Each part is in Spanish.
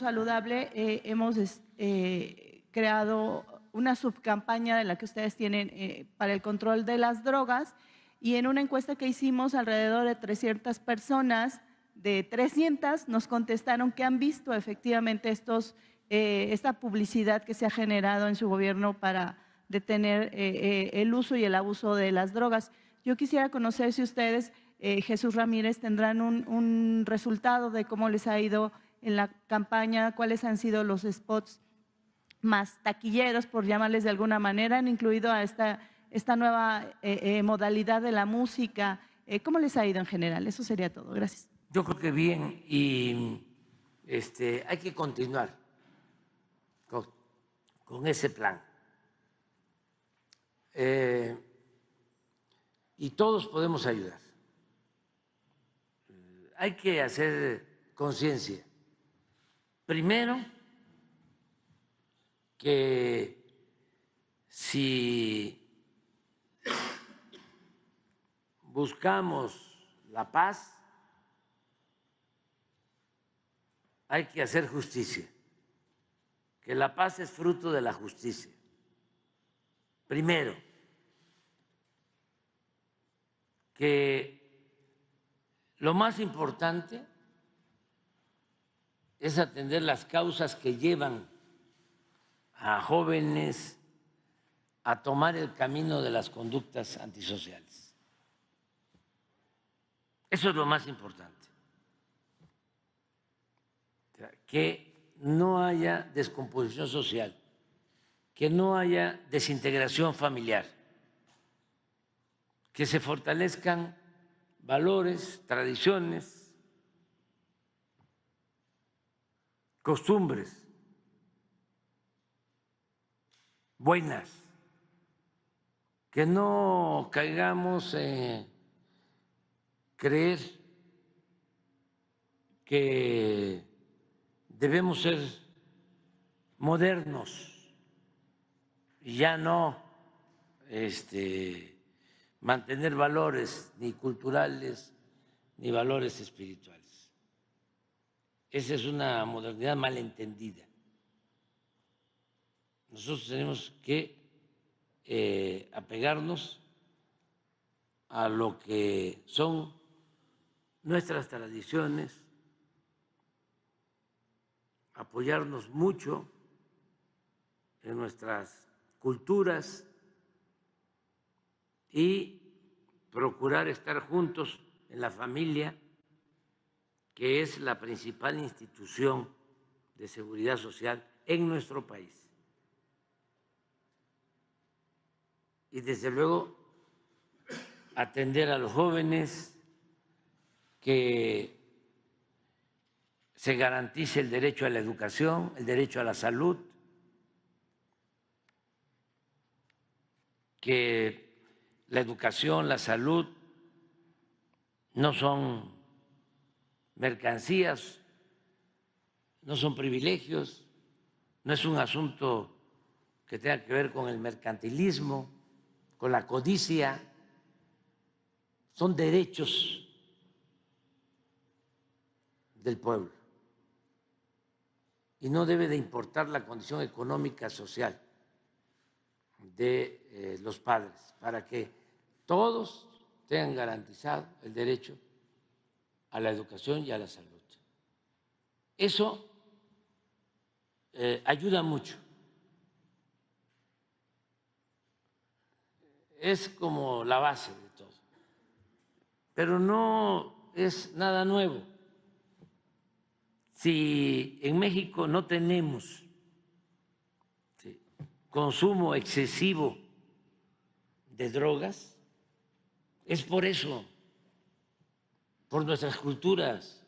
Saludable eh, hemos eh, creado una subcampaña de la que ustedes tienen eh, para el control de las drogas y en una encuesta que hicimos alrededor de 300 personas, de 300 nos contestaron que han visto efectivamente estos, esta publicidad que se ha generado en su gobierno para detener el uso y el abuso de las drogas. Yo quisiera conocer si ustedes, Jesús Ramírez, tendrán un, un resultado de cómo les ha ido en la campaña, cuáles han sido los spots más taquilleros, por llamarles de alguna manera, han incluido a esta, esta nueva eh, eh, modalidad de la música. Eh, ¿Cómo les ha ido en general? Eso sería todo. Gracias. Yo creo que bien y este, hay que continuar con ese plan. y todos podemos ayudar. hay que hacer conciencia. Primero, que si buscamos la paz, hay que hacer justicia, que la paz es fruto de la justicia. Primero, que lo más importante es atender las causas que llevan a jóvenes a tomar el camino de las conductas antisociales. Eso es lo más importante. Que no haya descomposición social, que no haya desintegración familiar, que se fortalezcan valores, tradiciones, costumbres buenas, que no caigamos en creer que debemos ser modernos y ya no este, mantener valores ni culturales ni valores espirituales. Esa es una modernidad malentendida. Nosotros tenemos que eh, apegarnos a lo que son nuestras tradiciones, apoyarnos mucho en nuestras culturas y procurar estar juntos en la familia que es la principal institución de seguridad social en nuestro país. Y desde luego atender a los jóvenes, que se garantice el derecho a la educación, el derecho a la salud, que la educación, la salud no son mercancías, no son privilegios, no es un asunto que tenga que ver con el mercantilismo, con la codicia, son derechos del pueblo. Y no debe de importar la condición económica, social de eh, los padres, para que todos tengan garantizado el derecho a la educación y a la salud. Eso eh, ayuda mucho. Es como la base de todo. Pero no es nada nuevo. Si en México no tenemos consumo excesivo de drogas, es por eso por nuestras culturas,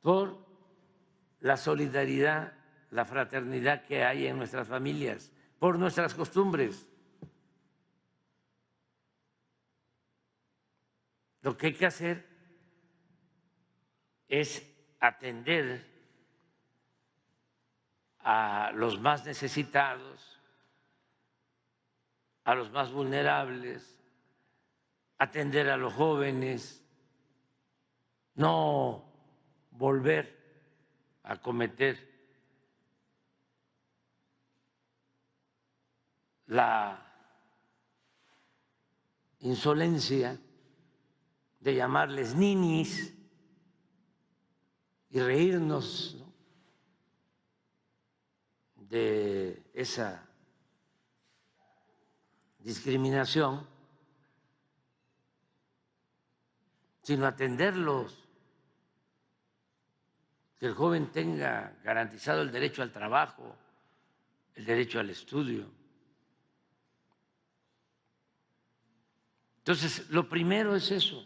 por la solidaridad, la fraternidad que hay en nuestras familias, por nuestras costumbres. Lo que hay que hacer es atender a los más necesitados, a los más vulnerables, atender a los jóvenes, no volver a cometer la insolencia de llamarles ninis y reírnos de esa discriminación sino atenderlos, que el joven tenga garantizado el derecho al trabajo, el derecho al estudio. Entonces, lo primero es eso.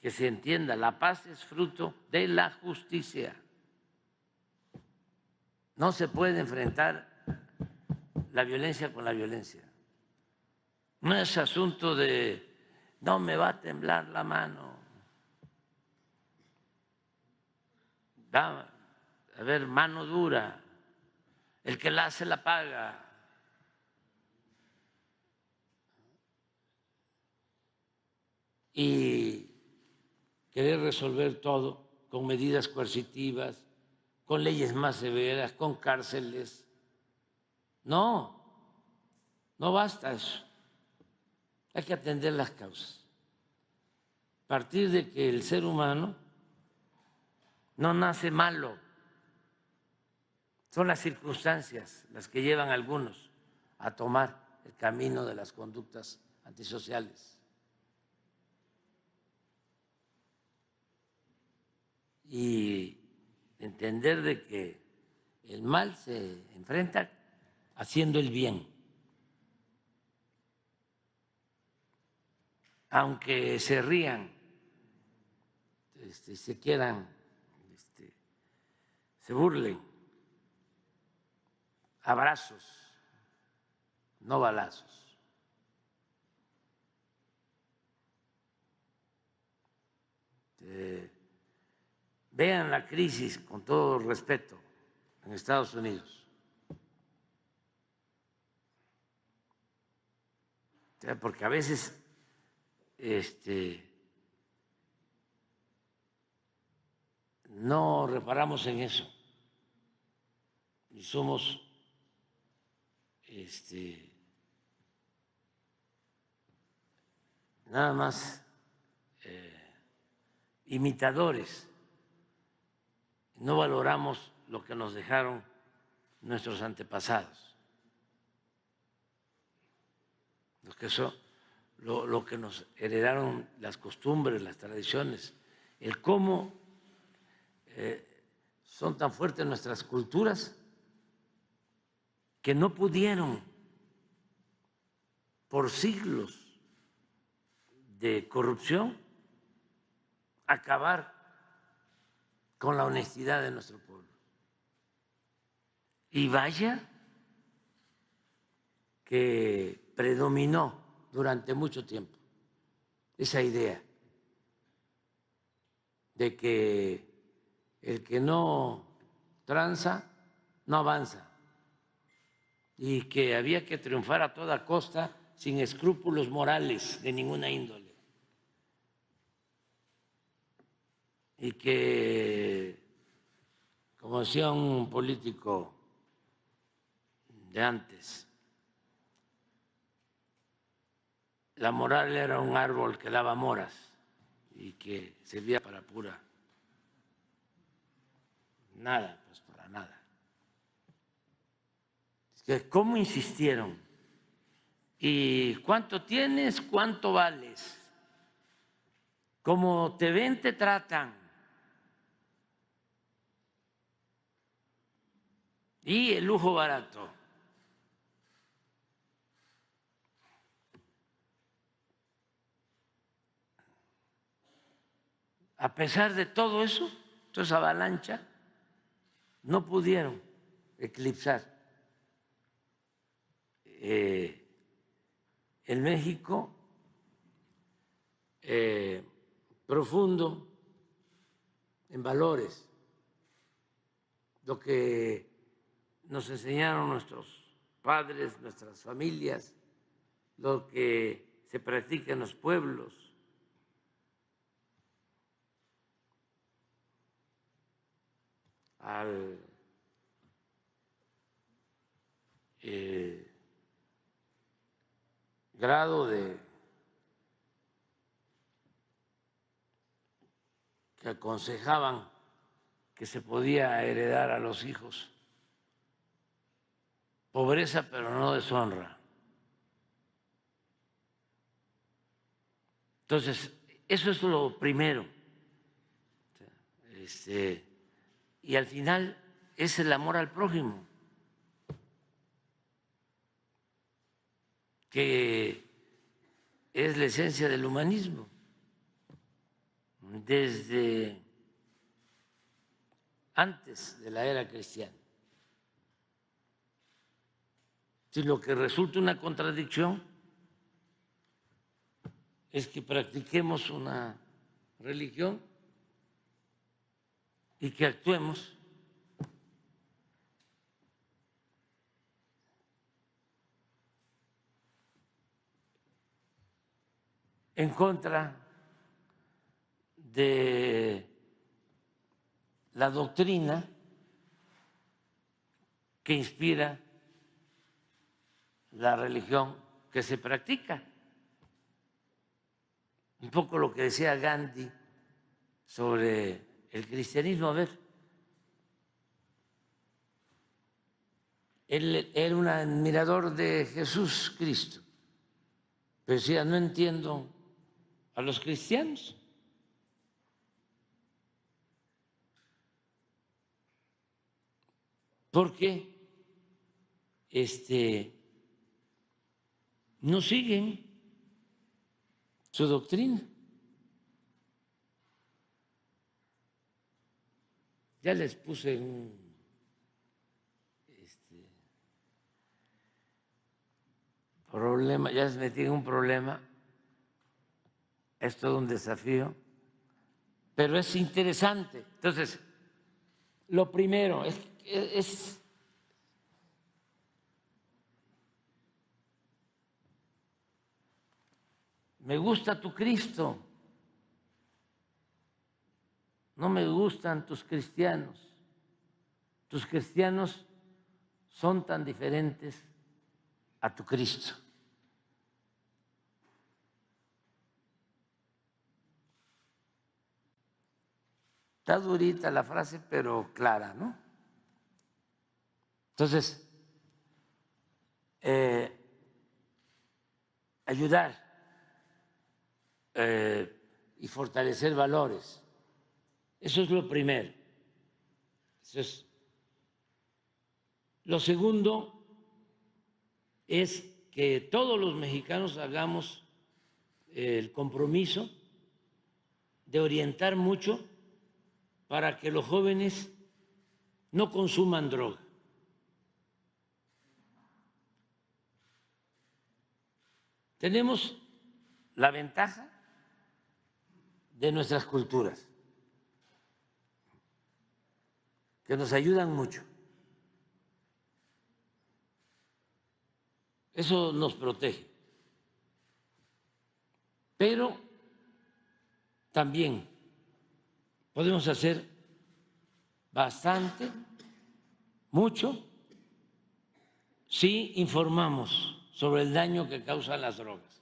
Que se entienda, la paz es fruto de la justicia. No se puede enfrentar la violencia con la violencia. No es asunto de no me va a temblar la mano. a ver, mano dura. El que la hace la paga. Y querer resolver todo con medidas coercitivas, con leyes más severas, con cárceles. No, no basta eso hay que atender las causas. A partir de que el ser humano no nace malo, son las circunstancias las que llevan a algunos a tomar el camino de las conductas antisociales. Y entender de que el mal se enfrenta haciendo el bien. aunque se rían, este, se quieran, este, se burlen. Abrazos, no balazos. Este, vean la crisis con todo respeto en Estados Unidos. porque a veces este, no reparamos en eso y somos este, nada más eh, imitadores, no valoramos lo que nos dejaron nuestros antepasados. Los que son lo, que nos heredaron las costumbres, las tradiciones, el cómo eh, son tan fuertes nuestras culturas que no pudieron por siglos de corrupción acabar con la honestidad de nuestro pueblo. Y vaya que predominó durante mucho tiempo esa idea de que el que no tranza no avanza y que había que triunfar a toda costa sin escrúpulos morales de ninguna índole y que, como decía un político de antes, la moral era un árbol que daba moras y que servía para pura nada, pues para nada. Es que cómo insistieron y cuánto tienes, cuánto vales. cómo te ven, te tratan. Y el lujo barato. a pesar de todo eso, toda esa avalancha, no pudieron eclipsar eh, el México eh, profundo en valores, lo que nos enseñaron nuestros padres, nuestras familias, lo que se practica en los pueblos al eh, grado de que aconsejaban que se podía heredar a los hijos. Pobreza pero no deshonra. Entonces, eso es lo primero. Este, y al final es el amor al prójimo. que es la esencia del humanismo. Desde antes de la era cristiana. Si lo que resulta una contradicción es que practiquemos una religión y que actuemos en contra de la doctrina que inspira la religión que se practica. Un poco lo que decía Gandhi sobre el cristianismo, a ver, él era un admirador de Jesús Cristo, pero decía, no entiendo a los cristianos. Porque este, no siguen su doctrina. Ya les puse un este, problema, ya les metí en un problema, es todo un desafío, pero es interesante. Entonces, lo primero es, es me gusta tu Cristo no me gustan tus cristianos, tus cristianos son tan diferentes a tu Cristo. Está durita la frase, pero clara, ¿no? Entonces, eh, ayudar eh, y fortalecer valores eso es lo primero. Lo segundo es que todos los mexicanos hagamos eh, el compromiso de orientar mucho para que los jóvenes no consuman droga. Tenemos la ventaja de nuestras culturas. que nos ayudan mucho. Eso nos protege. Pero también podemos hacer bastante, mucho, si informamos sobre el daño que causan las drogas.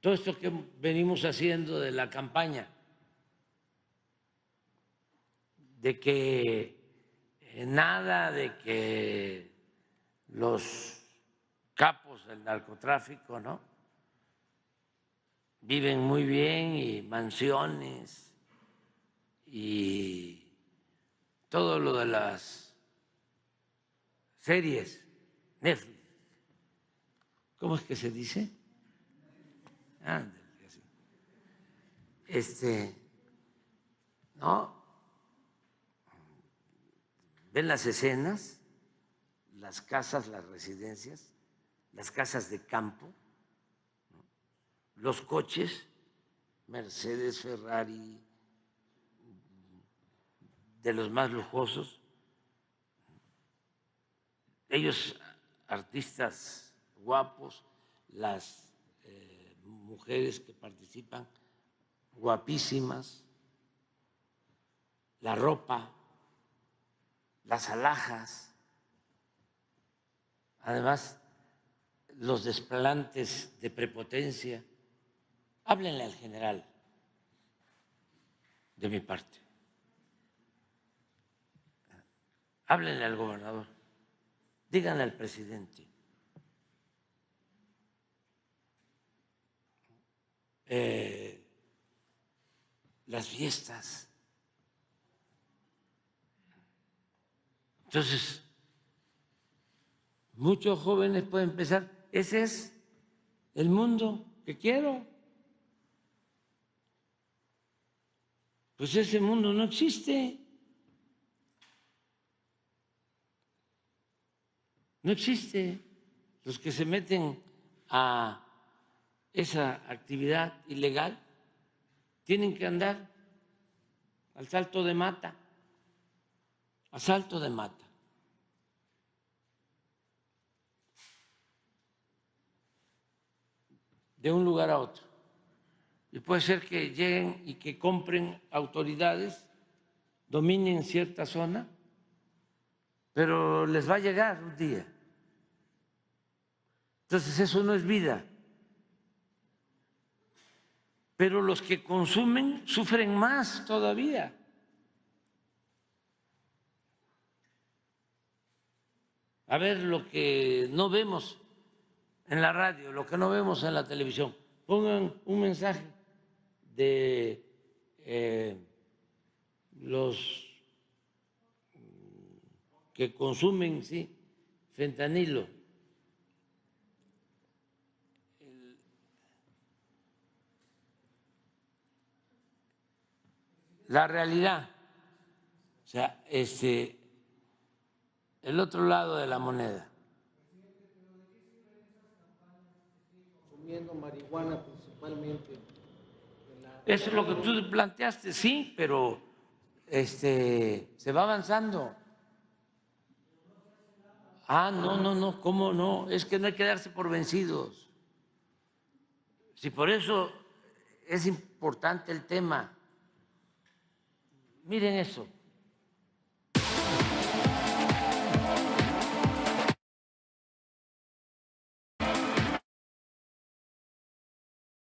Todo esto que venimos haciendo de la campaña de que eh, nada de que los capos del narcotráfico, ¿no? Viven muy bien y mansiones y todo lo de las series Netflix. ¿Cómo es que se dice? Este, ¿no? ¿Ven las escenas? Las casas, las residencias, las casas de campo, los coches, Mercedes, Ferrari, de los más lujosos. Ellos, artistas guapos, las eh, mujeres que participan, guapísimas, la ropa las alhajas, además los desplantes de prepotencia. Háblenle al general de mi parte. Háblenle al gobernador. Díganle al presidente. Eh, las fiestas Entonces, muchos jóvenes pueden pensar, ese es el mundo que quiero. Pues ese mundo no existe. No existe. Los que se meten a esa actividad ilegal tienen que andar al salto de mata asalto de mata. de un lugar a otro. Y puede ser que lleguen y que compren autoridades, dominen cierta zona, pero les va a llegar un día. Entonces eso no es vida. Pero los que consumen sufren más todavía. a ver lo que no vemos en la radio, lo que no vemos en la televisión. Pongan un mensaje de eh, los que consumen, sí, fentanilo. la realidad, o sea, este, el otro lado de la moneda. marihuana principalmente. Eso es lo que tú planteaste, sí, pero este, se va avanzando. Ah, no, no, no, ¿cómo no? Es que no hay que darse por vencidos. Si por eso es importante el tema, miren eso.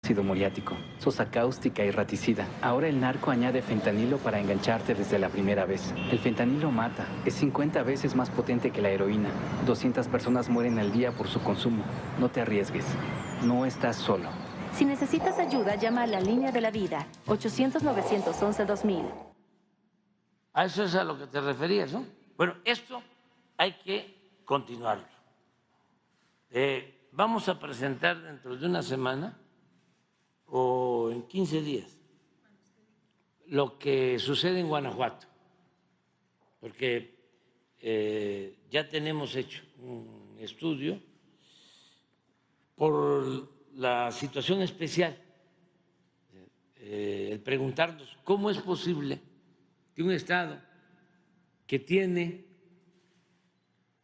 SIDO MORIÁTICO, sosa cáustica y raticida. Ahora el narco añade fentanilo para engancharte desde la primera vez. El fentanilo mata, es 50 veces más potente que la heroína. 200 personas mueren al día por su consumo. No te arriesgues, no estás solo. Si necesitas ayuda, llama a la línea de la vida, 800-911-2000. A eso es a lo que te referías, ¿no? Bueno, esto hay que continuarlo. Eh, vamos a presentar dentro de una semana o en 15 días lo que sucede en Guanajuato, porque eh, ya tenemos hecho un estudio por la situación especial, eh, el preguntarnos cómo es posible que un Estado que tiene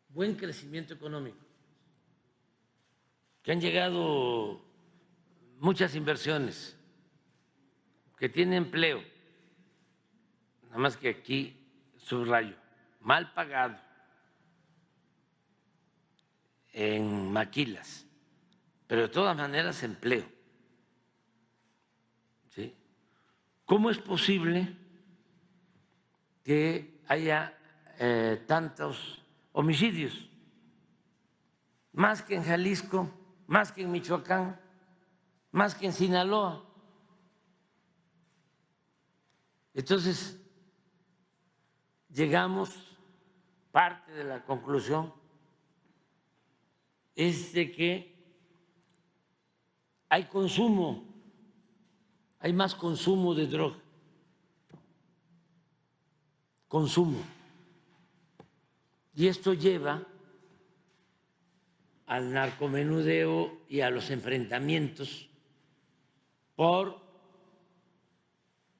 buen crecimiento económico, que han llegado muchas inversiones, que tiene empleo, nada más que aquí subrayo, mal pagado en maquilas, pero de todas maneras empleo. ¿Cómo es posible que haya eh, tantos homicidios? Más que en Jalisco, más que en Michoacán más que en Sinaloa. Entonces, llegamos, parte de la conclusión es de que hay consumo, hay más consumo de droga, consumo. Y esto lleva al narcomenudeo y a los enfrentamientos por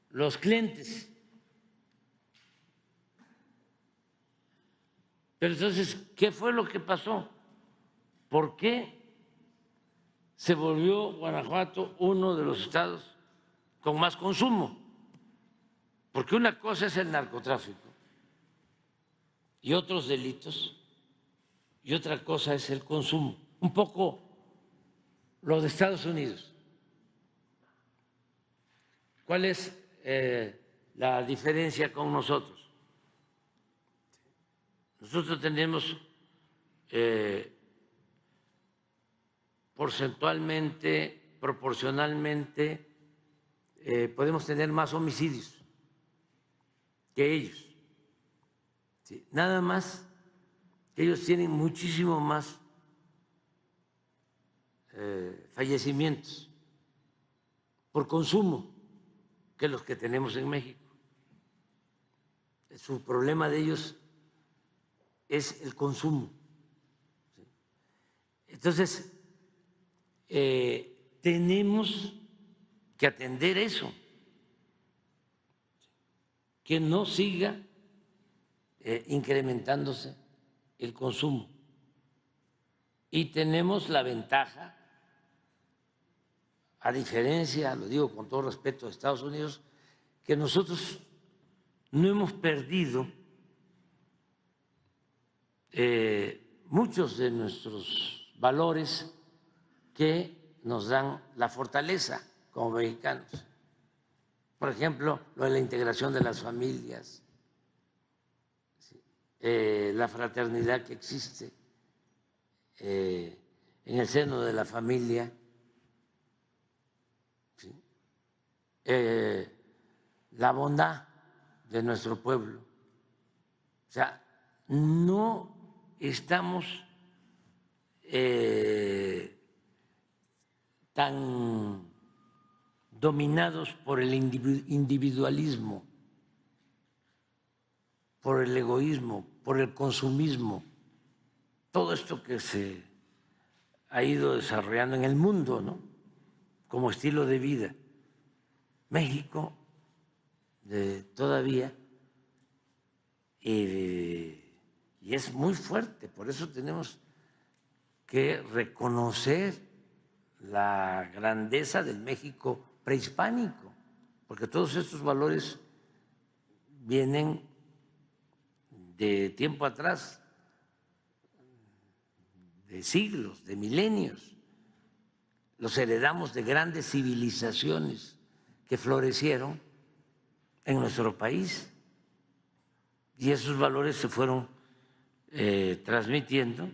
los clientes. Pero entonces, ¿qué fue lo que pasó? ¿Por qué se volvió Guanajuato uno de los estados con más consumo? Porque una cosa es el narcotráfico y otros delitos y otra cosa es el consumo. Un poco lo de Estados Unidos ¿Cuál es eh, la diferencia con nosotros? Nosotros tenemos eh, porcentualmente, proporcionalmente, eh, podemos tener más homicidios que ellos. Nada más que ellos tienen muchísimo más fallecimientos por consumo que los que tenemos en México. Su problema de ellos es el consumo. Entonces, eh, tenemos que atender eso, que no siga eh, incrementándose el consumo. Y tenemos la ventaja a diferencia, lo digo con todo respeto, de Estados Unidos, que nosotros no hemos perdido eh, muchos de nuestros valores que nos dan la fortaleza como mexicanos. Por ejemplo, lo de la integración de las familias, eh, la fraternidad que existe eh, en el seno de la familia Eh, la bondad de nuestro pueblo. O sea, no estamos eh, tan dominados por el individualismo, por el egoísmo, por el consumismo, todo esto que se ha ido desarrollando en el mundo, ¿no? Como estilo de vida. México todavía, eh, y es muy fuerte, por eso tenemos que reconocer la grandeza del México prehispánico, porque todos estos valores vienen de tiempo atrás, de siglos, de milenios, los heredamos de grandes civilizaciones que florecieron en nuestro país y esos valores se fueron eh, transmitiendo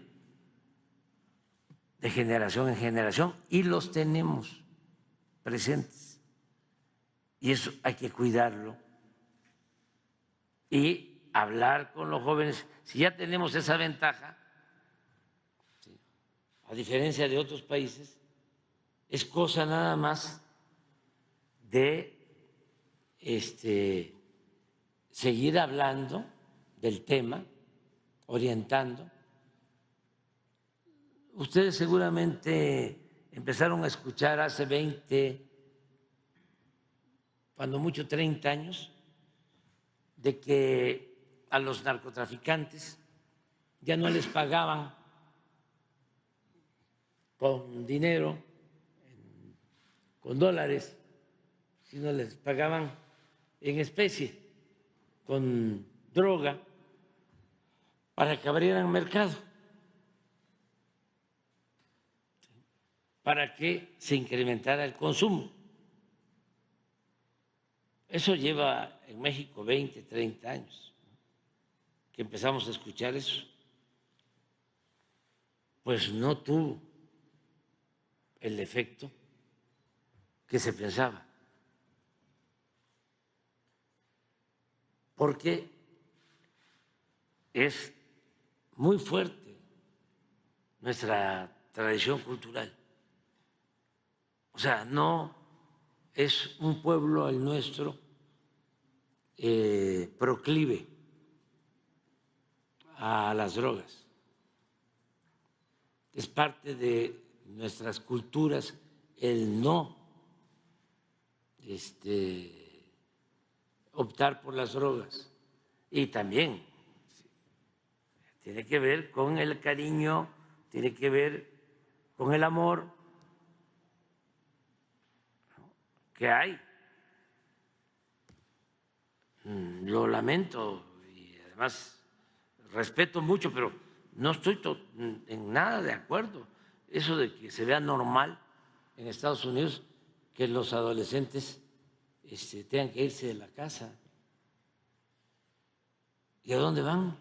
de generación en generación y los tenemos presentes. Y eso hay que cuidarlo y hablar con los jóvenes. Si ya tenemos esa ventaja, a diferencia de otros países, es cosa nada más de este, seguir hablando del tema, orientando. Ustedes seguramente empezaron a escuchar hace 20, cuando mucho 30 años, de que a los narcotraficantes ya no les pagaban con dinero, con dólares, sino les pagaban en especie, con droga, para que abrieran mercado, para que se incrementara el consumo. Eso lleva en México 20, 30 años que empezamos a escuchar eso. Pues no tuvo el efecto que se pensaba. porque es muy fuerte nuestra tradición cultural. O sea, no es un pueblo el nuestro eh, proclive a las drogas. Es parte de nuestras culturas el no este, optar por las drogas. Y también tiene que ver con el cariño, tiene que ver con el amor que hay. Mm, lo lamento y además respeto mucho, pero no estoy en nada de acuerdo. Eso de que se vea normal en Estados Unidos que los adolescentes este, tengan que irse de la casa. ¿Y a dónde van?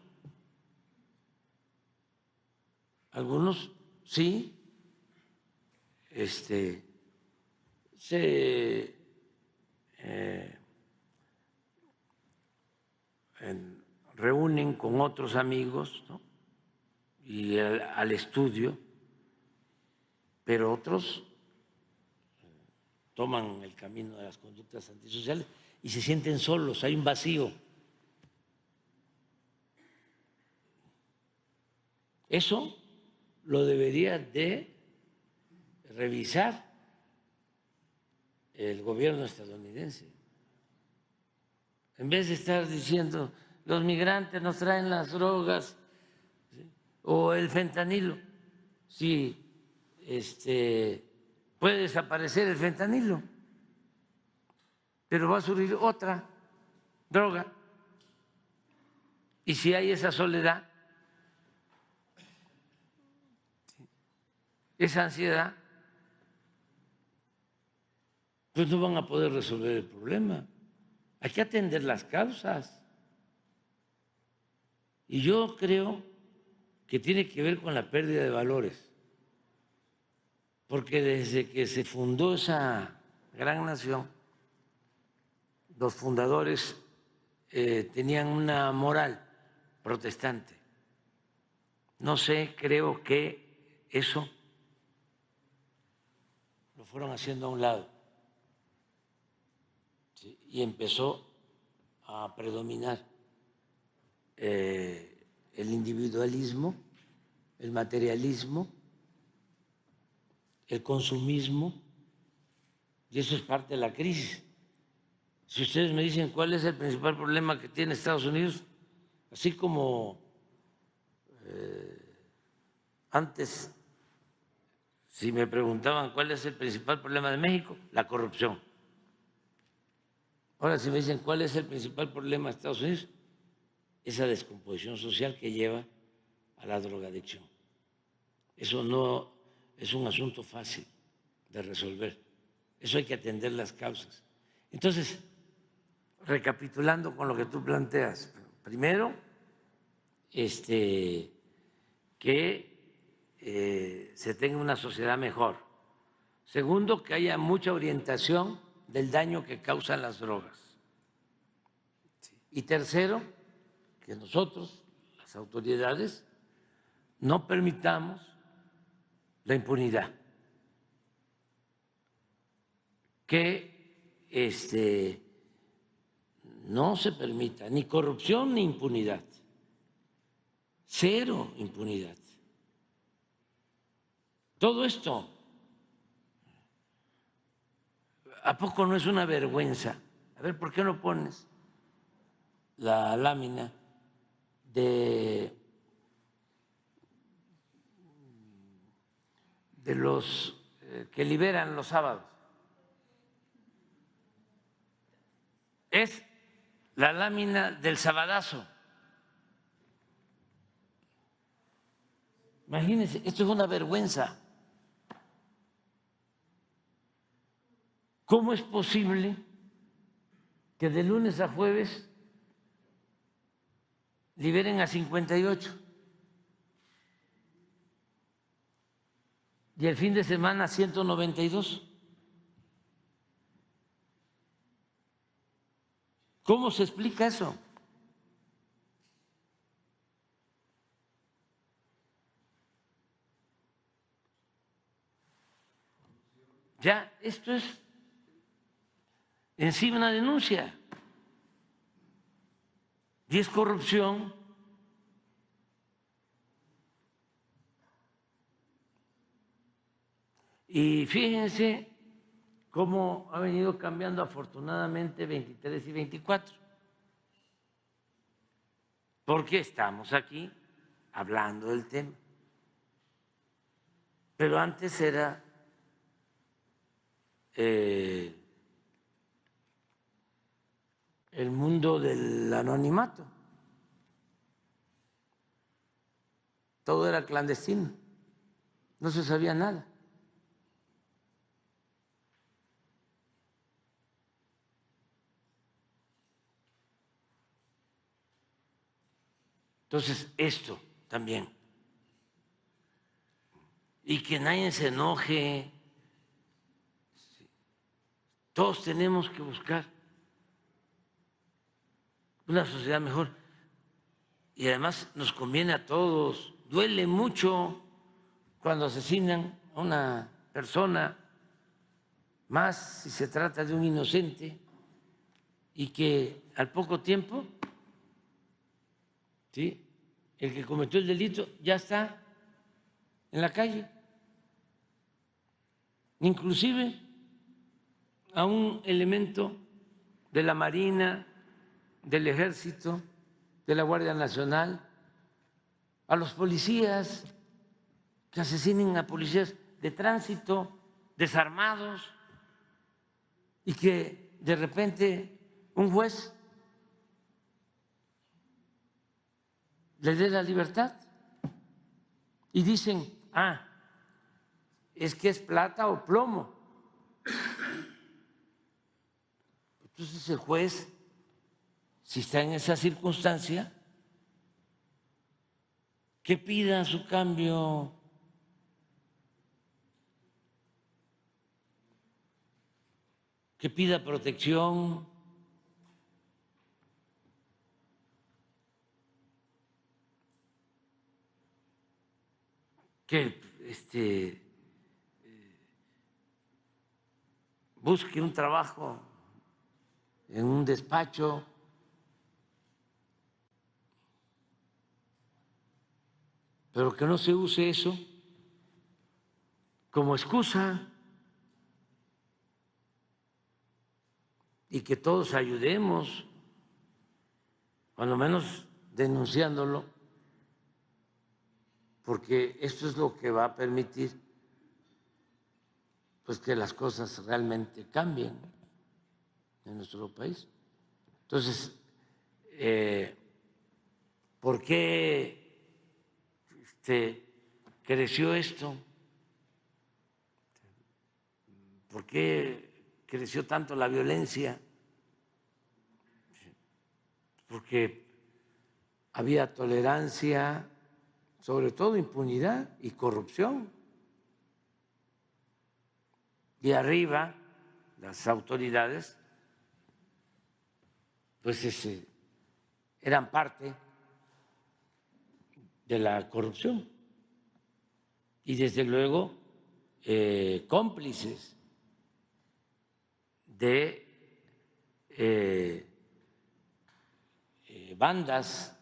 Algunos sí, este, se eh, reúnen con otros amigos y al estudio, pero otros toman el camino de las conductas antisociales y se sienten solos, hay un vacío. Eso lo debería de revisar el gobierno estadounidense. En vez de estar diciendo, los migrantes nos traen las drogas o el fentanilo, sí este, puede desaparecer el fentanilo, pero va a surgir otra droga. Y si hay esa soledad, esa ansiedad, pues no van a poder resolver el problema. Hay que atender las causas. Y yo creo que tiene que ver con la pérdida de valores porque desde que se fundó esa gran nación, los fundadores eh, tenían una moral protestante. No sé, creo que eso lo fueron haciendo a un lado y empezó a predominar eh, el individualismo, el materialismo el consumismo, y eso es parte de la crisis. Si ustedes me dicen cuál es el principal problema que tiene Estados Unidos, así como eh, antes, si me preguntaban cuál es el principal problema de México, la corrupción. Ahora, si me dicen cuál es el principal problema de Estados Unidos, esa descomposición social que lleva a la drogadicción. Eso no es un asunto fácil de resolver. Eso hay que atender las causas. Entonces, recapitulando con lo que tú planteas, primero, este, que eh, se tenga una sociedad mejor. Segundo, que haya mucha orientación del daño que causan las drogas. Y tercero, que nosotros, las autoridades, no permitamos la impunidad. Que este, no se permita ni corrupción ni impunidad. Cero impunidad. Todo esto, ¿a poco no es una vergüenza? A ver, ¿por qué no pones la lámina de de los eh, que liberan los sábados. Es la lámina del sabadazo. Imagínense, esto es una vergüenza. ¿Cómo es posible que de lunes a jueves liberen a 58? y el fin de semana 192. ¿Cómo se explica eso? Ya, esto es encima una denuncia. Y es corrupción Y fíjense cómo ha venido cambiando afortunadamente 23 y 24. Porque estamos aquí hablando del tema. Pero antes era eh, el mundo del anonimato. Todo era clandestino, no se sabía nada. Entonces, esto también. Y que nadie se enoje. Todos tenemos que buscar una sociedad mejor. Y además nos conviene a todos. Duele mucho cuando asesinan a una persona, más si se trata de un inocente, y que al poco tiempo, ¿sí? el que cometió el delito ya está en la calle. Inclusive a un elemento de la Marina, del Ejército, de la Guardia Nacional, a los policías que asesinen a policías de tránsito, desarmados, y que de repente un juez le dé la libertad. Y dicen, ah, es que es plata o plomo. Entonces el juez, si está en esa circunstancia, que pida su cambio. Que pida protección. que este, eh, busque un trabajo en un despacho. Pero que no se use eso como excusa y que todos ayudemos, cuando menos denunciándolo porque esto es lo que va a permitir pues que las cosas realmente cambien en nuestro país. Entonces, eh, ¿por qué este, creció esto? ¿Por qué creció tanto la violencia? Porque había tolerancia, sobre todo impunidad y corrupción. Y arriba, las autoridades, pues eran parte de la corrupción y desde luego eh, cómplices de eh, eh, bandas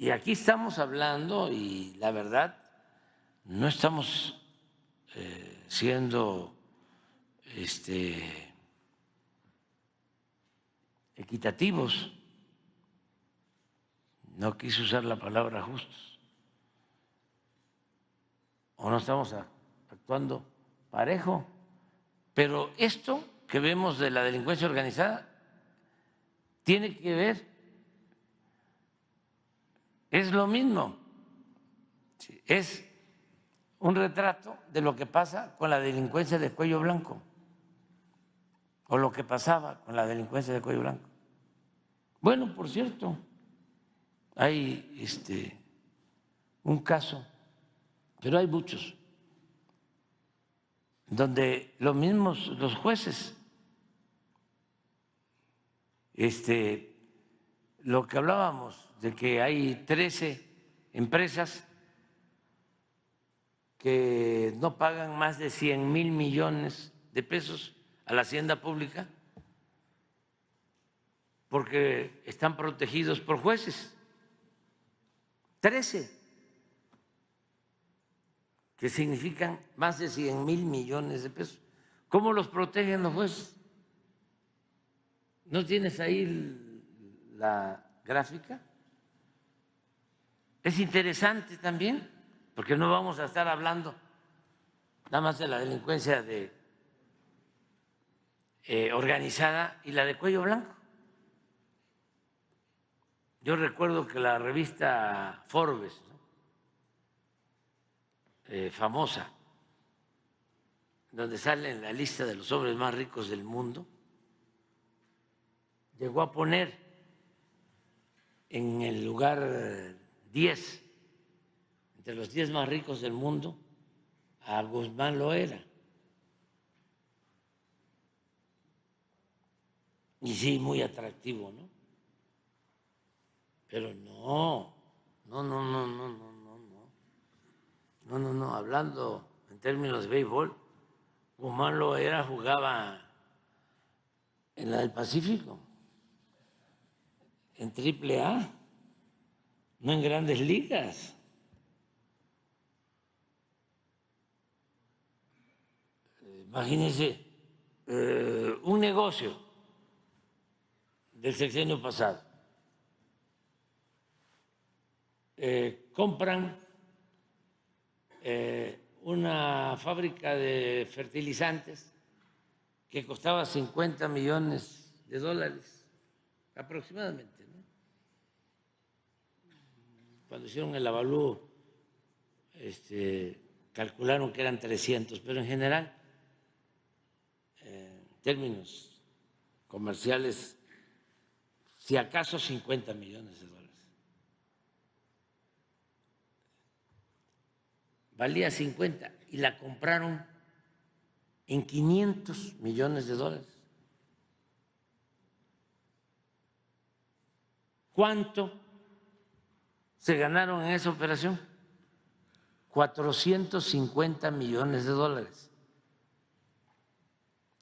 Y aquí estamos hablando y la verdad no estamos eh, siendo este, equitativos. No quise usar la palabra justos. O no estamos actuando parejo. Pero esto que vemos de la delincuencia organizada tiene que ver es lo mismo. Es un retrato de lo que pasa con la delincuencia de cuello blanco o lo que pasaba con la delincuencia de cuello blanco. Bueno, por cierto, hay este un caso, pero hay muchos donde los mismos los jueces este lo que hablábamos de que hay 13 empresas que no pagan más de 100 mil millones de pesos a la hacienda pública porque están protegidos por jueces. 13 que significan más de 100 mil millones de pesos. ¿Cómo los protegen los jueces? ¿No tienes ahí la gráfica? es interesante también, porque no vamos a estar hablando nada más de la delincuencia eh, organizada y la de cuello blanco. Yo recuerdo que la revista Forbes, eh, famosa, donde sale en la lista de los hombres más ricos del mundo, llegó a poner en el lugar 10, entre los 10 más ricos del mundo, a Guzmán Loera. Y sí, muy atractivo, ¿no? Pero no, no, no, no, no, no, no, no. No, no, no, hablando en términos de béisbol, Guzmán Loera jugaba en la del Pacífico, en Triple A no en grandes ligas. Imagínense eh, un negocio del sexenio pasado. Eh, compran eh, una fábrica de fertilizantes que costaba 50 millones de dólares aproximadamente cuando hicieron el avalúo, este, calcularon que eran 300, pero en general, eh, en términos comerciales, si acaso 50 millones de dólares. Valía 50 y la compraron en 500 millones de dólares. ¿Cuánto se ganaron en esa operación 450 millones de dólares.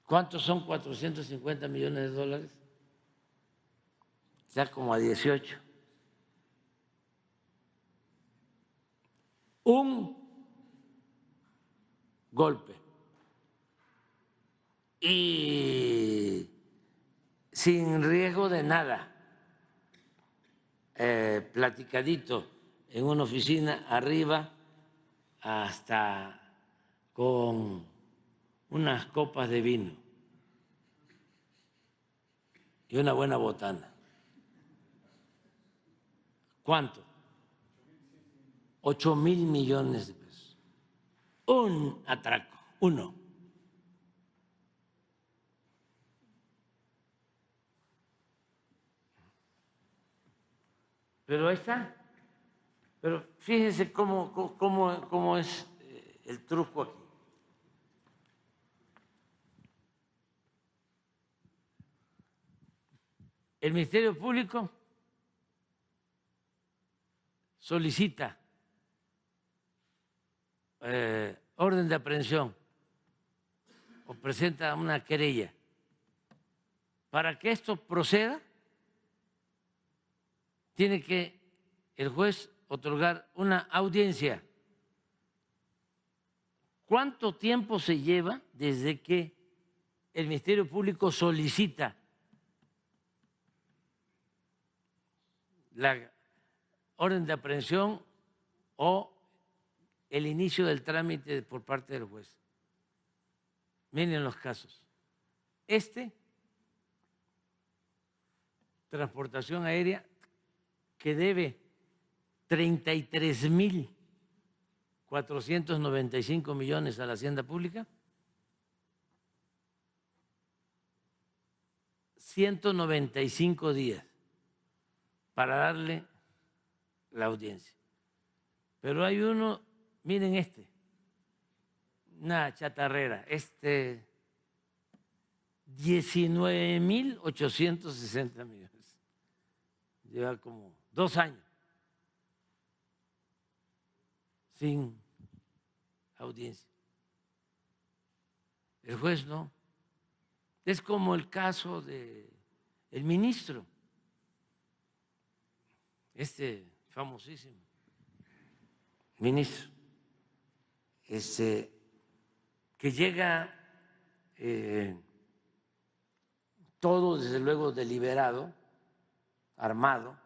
¿Cuántos son 450 millones de dólares? ya como a 18. Un golpe. Y sin riesgo de nada. Eh, platicadito en una oficina arriba hasta con unas copas de vino y una buena botana. ¿Cuánto? Ocho mil millones de pesos. Un atraco, uno. Pero ahí está. Pero fíjense cómo, cómo, cómo es eh, el truco aquí. El Ministerio Público solicita eh, orden de aprehensión o presenta una querella. Para que esto proceda, tiene que el juez otorgar una audiencia. ¿Cuánto tiempo se lleva desde que el Ministerio Público solicita la orden de aprehensión o el inicio del trámite por parte del juez? Miren los casos. Este, transportación aérea, que debe 33.495 mil millones a la hacienda pública, 195 días para darle la audiencia. Pero hay uno, miren este, una chatarrera, este 19.860 millones. Lleva como dos años sin audiencia. El juez no. Es como el caso de ministro, este famosísimo ministro, este, que llega eh, todo, desde luego, deliberado, armado,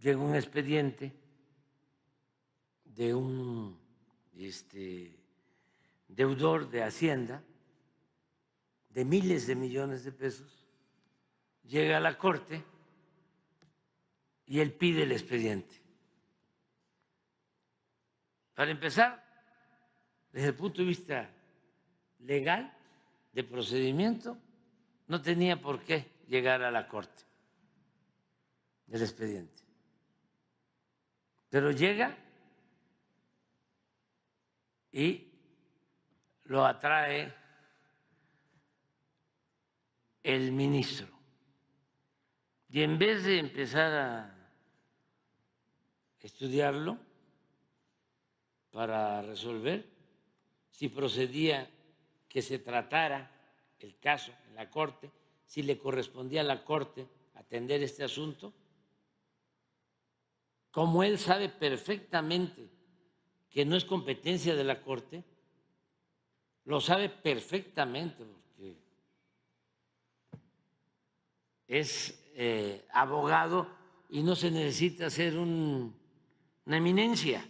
Llega un expediente de un este, deudor de Hacienda de miles de millones de pesos, llega a la corte y él pide el expediente. Para empezar, desde el punto de vista legal, de procedimiento, no tenía por qué llegar a la corte del expediente. Pero llega y lo atrae el ministro. Y en vez de empezar a estudiarlo para resolver si procedía que se tratara el caso en la Corte, si le correspondía a la Corte atender este asunto, como él sabe perfectamente que no es competencia de la Corte, lo sabe perfectamente porque es eh, abogado y no se necesita ser un, una eminencia.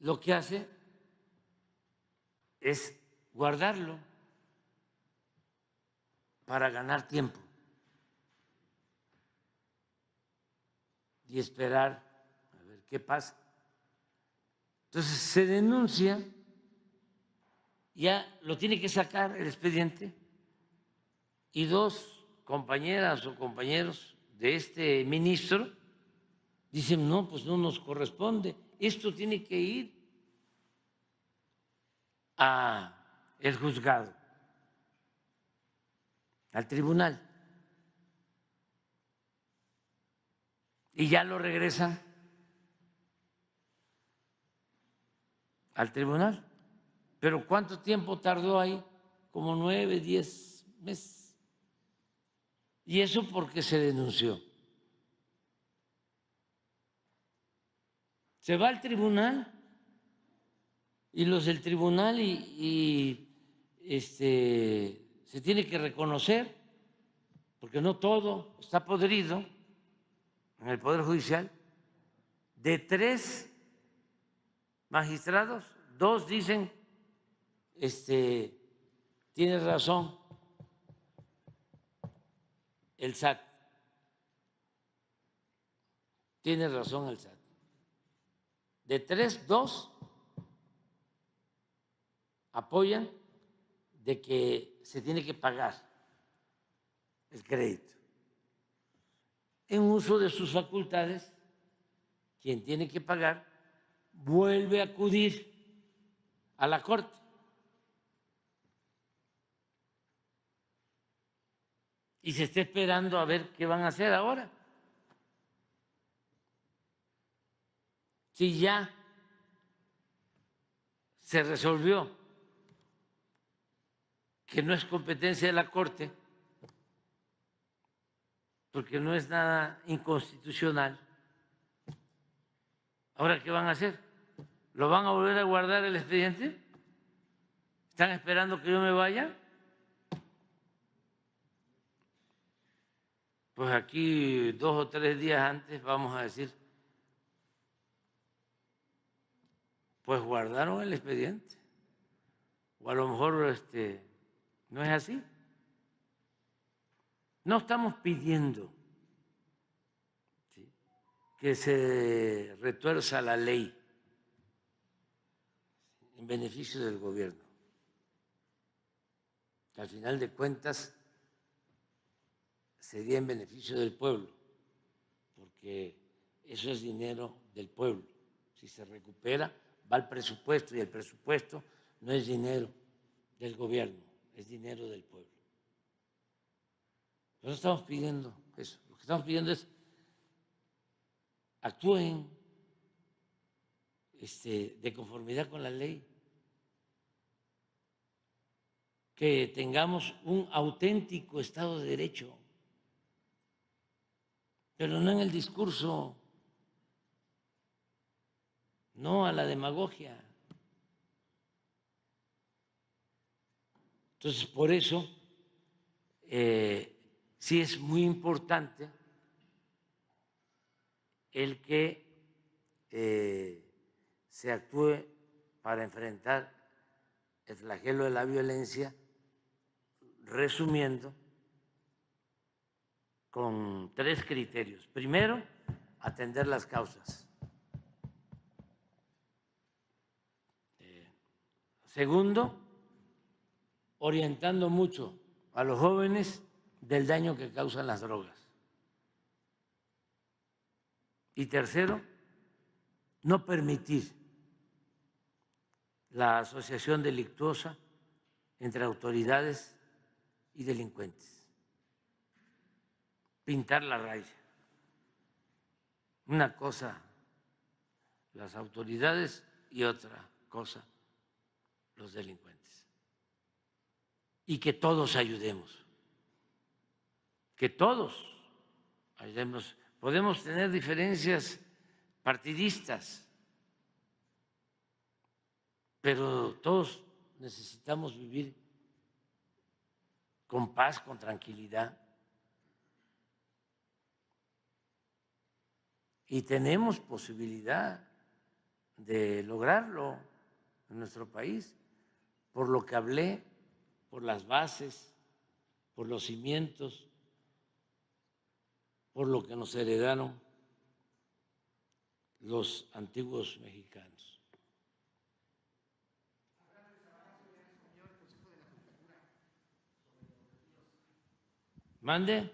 Lo que hace es guardarlo para ganar tiempo. y esperar a ver qué pasa. Entonces se denuncia, ya lo tiene que sacar el expediente y dos compañeras o compañeros de este ministro dicen, no, pues no nos corresponde, esto tiene que ir al juzgado, al tribunal. y ya lo regresan al tribunal. Pero ¿cuánto tiempo tardó ahí? Como nueve, diez meses. Y eso porque se denunció. Se va al tribunal y los del tribunal y, este, se tiene que reconocer, porque no todo está podrido en el Poder Judicial, de tres magistrados, dos dicen, este, tiene razón, el SAT, tiene razón el SAT. De tres, dos apoyan de que se tiene que pagar el crédito en uso de sus facultades, quien tiene que pagar vuelve a acudir a la corte. Y se está esperando a ver qué van a hacer ahora. Si ya se resolvió que no es competencia de la Corte porque no es nada inconstitucional. Ahora, ¿qué van a hacer? ¿Lo van a volver a guardar el expediente? ¿Están esperando que yo me vaya? Pues aquí dos o tres días antes vamos a decir, pues guardaron el expediente. O a lo mejor este, no es así. No estamos pidiendo que se retuerza la ley en beneficio del gobierno. al final de cuentas sería en beneficio del pueblo, porque eso es dinero del pueblo. Si se recupera, va al presupuesto y el presupuesto no es dinero del gobierno, es dinero del pueblo. Nosotros estamos pidiendo eso. Lo que estamos pidiendo es actúen este, de conformidad con la ley, que tengamos un auténtico Estado de Derecho, pero no en el discurso, no a la demagogia. Entonces, por eso eh, sí es muy importante el que eh, se actúe para enfrentar el flagelo de la violencia, resumiendo, con tres criterios. Primero, atender las causas. Eh, segundo, orientando mucho a los jóvenes del daño que causan las drogas. Y tercero, no permitir la asociación delictuosa entre autoridades y delincuentes. Pintar la raya. Una cosa las autoridades y otra cosa los delincuentes. Y que todos ayudemos que todos podemos tener diferencias partidistas, pero todos necesitamos vivir con paz, con tranquilidad. Y tenemos posibilidad de lograrlo en nuestro país, por lo que hablé, por las bases, por los cimientos por lo que nos heredaron los antiguos mexicanos. Mande.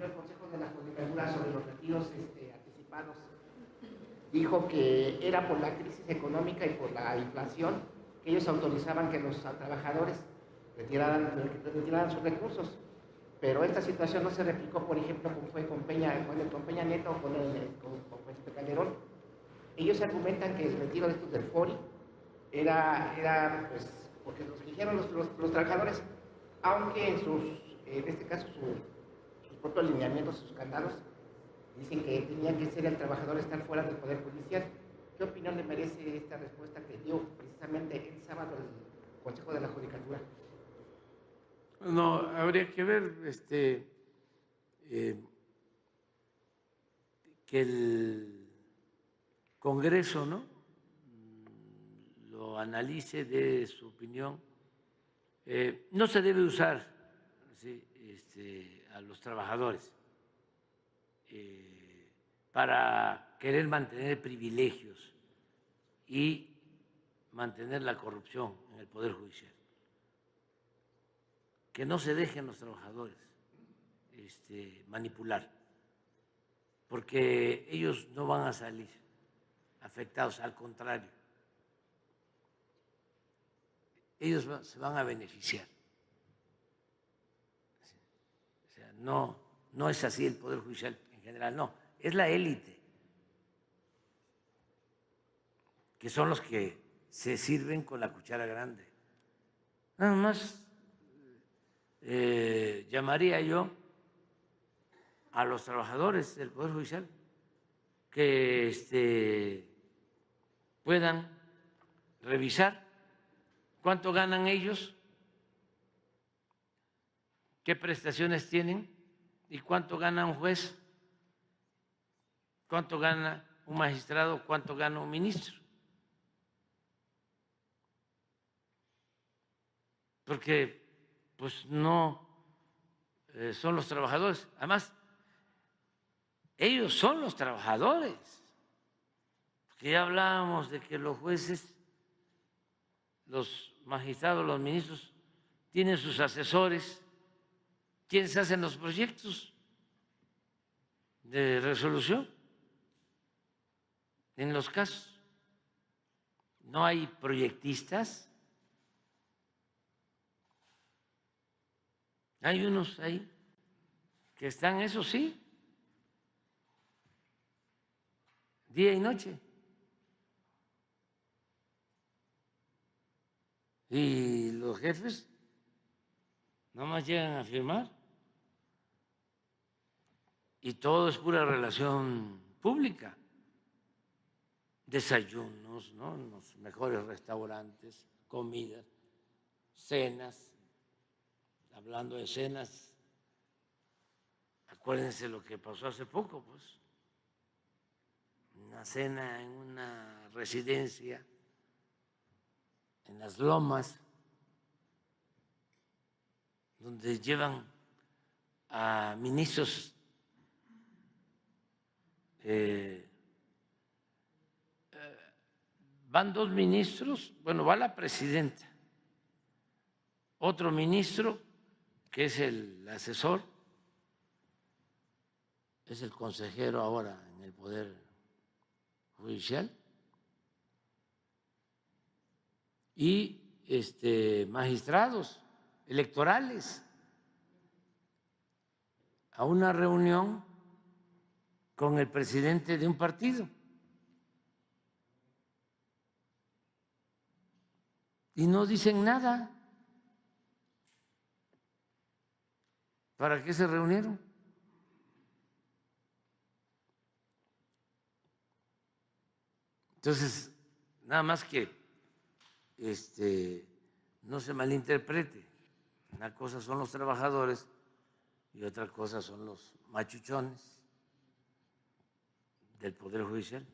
El Consejo de la Judicatura sobre los retiros este, anticipados dijo que era por la crisis económica y por la inflación que ellos autorizaban que los trabajadores retiraran sus recursos pero esta situación no se replicó, por ejemplo, con Peña, el con Nieto o con, el, con, Calderón. Ellos argumentan que el retiro de estos del FORI era, era pues, porque los eligieron los, trabajadores, aunque en, sus, en este caso su, sus propios lineamientos, sus candados, dicen que tenía que ser el trabajador estar fuera del Poder Judicial. ¿Qué opinión le merece esta respuesta que dio precisamente el sábado el Consejo de la Judicatura? No, habría que ver este, eh, que el Congreso ¿no? Mm, lo analice, de su opinión. Eh, no se debe usar este, a los trabajadores eh, para querer mantener privilegios y mantener la corrupción en el Poder Judicial que no se dejen los trabajadores este, manipular, porque ellos no van a salir afectados, al contrario, ellos se van a beneficiar. O sea, no, no es así el Poder Judicial en general, no, es la élite, que son los que se sirven con la cuchara grande. Nada más eh, llamaría yo a los trabajadores del Poder Judicial que este, puedan revisar cuánto ganan ellos, qué prestaciones tienen y cuánto gana un juez, cuánto gana un magistrado, cuánto gana un ministro. Porque pues no eh, son los trabajadores. Además, ellos son los trabajadores. Porque ya hablábamos de que los jueces, los magistrados, los ministros, tienen sus asesores, quienes hacen los proyectos de resolución en los casos. No hay proyectistas Hay unos ahí que están, eso sí, día y noche. Y los jefes nada más llegan a firmar y todo es pura relación pública. Desayunos, ¿no? los mejores restaurantes, comidas, cenas hablando de escenas. Acuérdense lo que pasó hace poco, pues. Una cena en una residencia en las lomas, donde llevan a ministros eh, eh, van dos ministros, bueno, va la presidenta, otro ministro que es el asesor, es el consejero ahora en el Poder Judicial, y este, magistrados electorales a una reunión con el presidente de un partido. Y no dicen nada. ¿Para qué se reunieron? Entonces, nada más que este, no se malinterprete. Una cosa son los trabajadores y otra cosa son los machuchones del Poder Judicial.